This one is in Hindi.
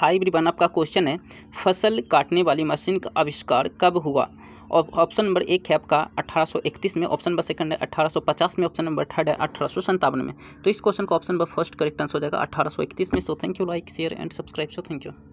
हाई ब्रिबन आपका क्वेश्चन है फसल काटने वाली मशीन का आविष्कार कब हुआ और ऑप्शन नंबर एक है आपका 1831 में ऑप्शन नंबर सेकंड है 1850 में ऑप्शन नंबर थर्ड है अठारह में तो इस क्वेश्चन का option number first correct answer हो जाएगा 1831 में so thank you like share and subscribe so thank you